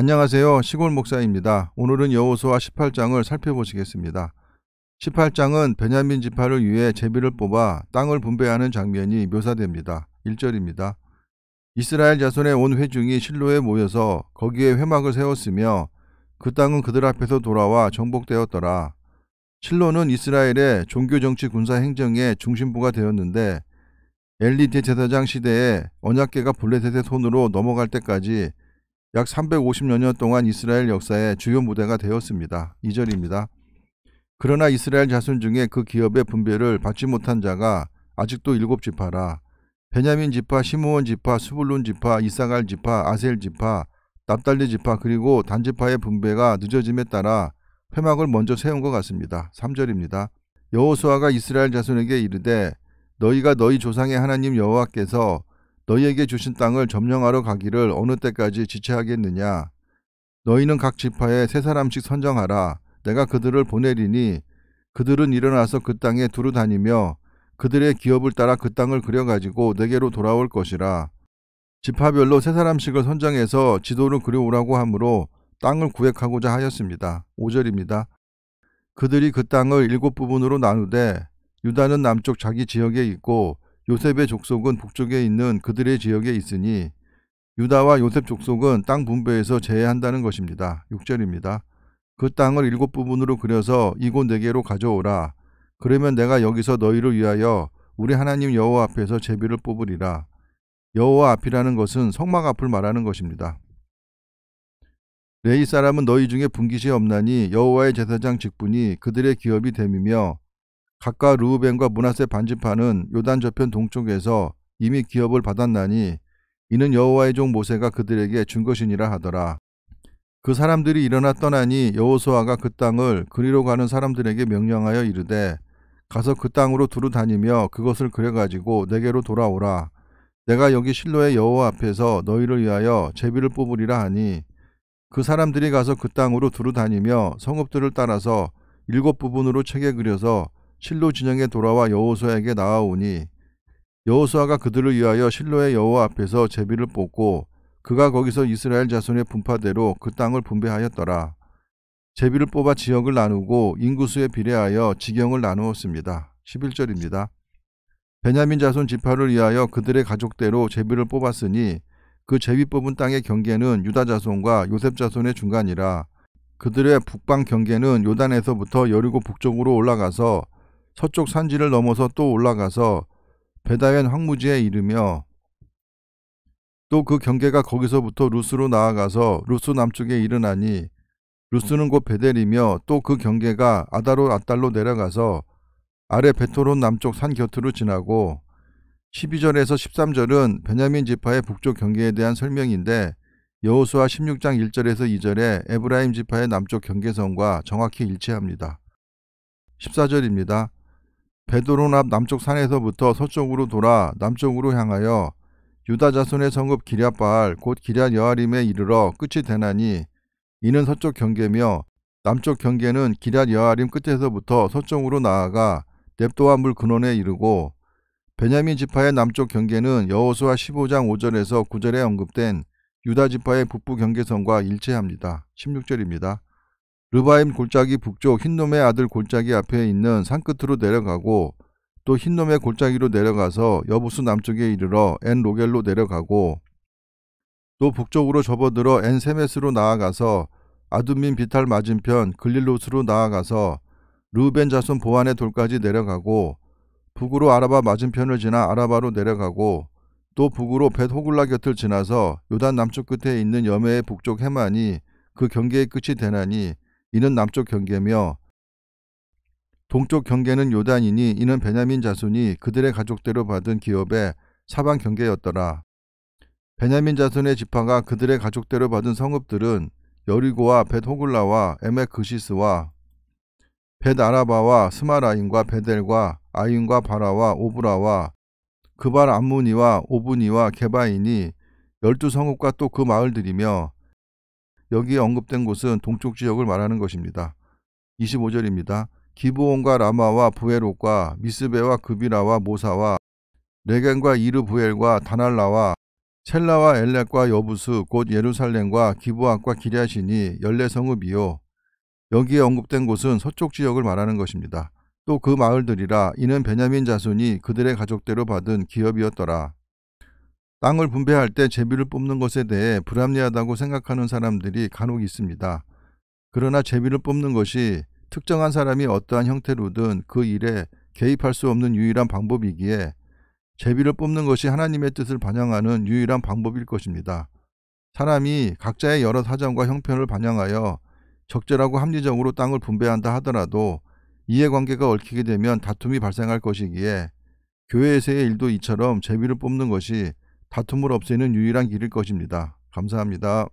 안녕하세요. 시골 목사입니다. 오늘은 여호수아 18장을 살펴보시겠습니다. 18장은 베냐민 지파를 위해 제비를 뽑아 땅을 분배하는 장면이 묘사됩니다. 1절입니다. 이스라엘 자손의 온 회중이 실로에 모여서 거기에 회막을 세웠으며 그 땅은 그들 앞에서 돌아와 정복되었더라. 실로는 이스라엘의 종교 정치 군사 행정의 중심부가 되었는데 엘리 대제사장 시대에 언약계가 블레셋의 손으로 넘어갈 때까지 약 350여년 동안 이스라엘 역사의 주요 무대가 되었습니다. 2절입니다. 그러나 이스라엘 자손 중에 그 기업의 분배를 받지 못한 자가 아직도 일곱 지파라. 베냐민 지파, 시므온 지파, 수불론 지파, 이사갈 지파, 아셀 지파, 납달리 지파 그리고 단지파의 분배가 늦어짐에 따라 회막을 먼저 세운 것 같습니다. 3절입니다. 여호수아가 이스라엘 자손에게 이르되 너희가 너희 조상의 하나님 여호와께서 너희에게 주신 땅을 점령하러 가기를 어느 때까지 지체하겠느냐? 너희는 각 지파에 세 사람씩 선정하라. 내가 그들을 보내리니 그들은 일어나서 그 땅에 두루 다니며 그들의 기업을 따라 그 땅을 그려가지고 내게로 돌아올 것이라. 지파별로 세 사람씩을 선정해서 지도를 그려오라고 하므로 땅을 구획하고자 하였습니다. 5절입니다. 그들이 그 땅을 일곱 부분으로 나누되 유다는 남쪽 자기 지역에 있고 요셉의 족속은 북쪽에 있는 그들의 지역에 있으니 유다와 요셉 족속은 땅 분배에서 제외한다는 것입니다. 6절입니다. 그 땅을 일곱 부분으로 그려서 이곳 네 개로 가져오라. 그러면 내가 여기서 너희를 위하여 우리 하나님 여호와 앞에서 제비를 뽑으리라. 여호와 앞이라는 것은 성막 앞을 말하는 것입니다. 레이 사람은 너희 중에 분깃이 없나니 여호와의 제사장 직분이 그들의 기업이 됨이며 각각 르우벤과 문하세 반지파는 요단 저편 동쪽에서 이미 기업을 받았나니 이는 여호와의 종 모세가 그들에게 준 것이니라 하더라. 그 사람들이 일어나 떠나니 여호수아가 그 땅을 그리로 가는 사람들에게 명령하여 이르되 가서 그 땅으로 두루 다니며 그것을 그려가지고 내게로 돌아오라. 내가 여기 실로의 여호와 앞에서 너희를 위하여 제비를 뽑으리라 하니 그 사람들이 가서 그 땅으로 두루 다니며 성읍들을 따라서 일곱 부분으로 책에 그려서 실로 진영에 돌아와 여호수아에게 나아오니 여호수아가 그들을 위하여 실로의 여호와 앞에서 제비를 뽑고 그가 거기서 이스라엘 자손의 분파대로 그 땅을 분배하였더라. 제비를 뽑아 지역을 나누고 인구수에 비례하여 지경을 나누었습니다. 11절입니다. 베냐민 자손 지파를 위하여 그들의 가족대로 제비를 뽑았으니 그 제비 뽑은 땅의 경계는 유다 자손과 요셉 자손의 중간이라 그들의 북방 경계는 요단에서부터 여리고 북쪽으로 올라가서 서쪽 산지를 넘어서 또 올라가서 베다웬 황무지에 이르며 또 그 경계가 거기서부터 루스로 나아가서 루스 남쪽에 이르나니 루스는 곧 베델이며 또 그 경계가 아다로 아달로 내려가서 아래 베토론 남쪽 산 곁으로 지나고 12절에서 13절은 베냐민 지파의 북쪽 경계에 대한 설명인데 여호수아 16장 1절에서 2절에 에브라임 지파의 남쪽 경계선과 정확히 일치합니다. 14절입니다. 베드론 앞 남쪽 산에서부터 서쪽으로 돌아 남쪽으로 향하여 유다 자손의 성읍 기랴발 곧 기랴 여아림에 이르러 끝이 되나니 이는 서쪽 경계며 남쪽 경계는 기랴 여아림 끝에서부터 서쪽으로 나아가 냅도와 물 근원에 이르고 베냐민 지파의 남쪽 경계는 여호수아 15장 5절에서 9절에 언급된 유다 지파의 북부 경계선과 일치합니다. 16절입니다. 르바임 골짜기 북쪽 흰놈의 아들 골짜기 앞에 있는 산 끝으로 내려가고 또 흰놈의 골짜기로 내려가서 여부수 남쪽에 이르러 엔 로겔로 내려가고 또 북쪽으로 접어들어 엔 세메스로 나아가서 아두민 비탈 맞은편 글릴롯으로 나아가서 르벤 자손 보안의 돌까지 내려가고 북으로 아라바 맞은편을 지나 아라바로 내려가고 또 북으로 벳 호굴라 곁을 지나서 요단 남쪽 끝에 있는 여매의 북쪽 해만이 그 경계의 끝이 되나니 이는 남쪽 경계며 동쪽 경계는 요단이니 이는 베냐민 자손이 그들의 가족대로 받은 기업의 사방 경계였더라. 베냐민 자손의 지파가 그들의 가족대로 받은 성읍들은 여리고와 벳호글라와 에메그시스와 벳아라바와 스마라인과 베델과 아인과 바라와 오브라와 그발 암무니와 오브니와 개바인이 열두 성읍과 또 그 마을들이며 여기에 언급된 곳은 동쪽 지역을 말하는 것입니다. 25절입니다. 기부온과 라마와 부에롯과 미스베와 그비라와 모사와 레겐과 이르부엘과 다날라와 첼라와 엘렉과 여부스곧 예루살렘과 기부학과 기랴시니 열네성읍이요 여기에 언급된 곳은 서쪽 지역을 말하는 것입니다. 또 그 마을들이라 이는 베냐민 자손이 그들의 가족대로 받은 기업이었더라. 땅을 분배할 때 제비를 뽑는 것에 대해 불합리하다고 생각하는 사람들이 간혹 있습니다. 그러나 제비를 뽑는 것이 특정한 사람이 어떠한 형태로든 그 일에 개입할 수 없는 유일한 방법이기에 제비를 뽑는 것이 하나님의 뜻을 반영하는 유일한 방법일 것입니다. 사람이 각자의 여러 사정과 형편을 반영하여 적절하고 합리적으로 땅을 분배한다 하더라도 이해관계가 얽히게 되면 다툼이 발생할 것이기에 교회에서의 일도 이처럼 제비를 뽑는 것이 다툼을 없애는 유일한 길일 것입니다. 감사합니다.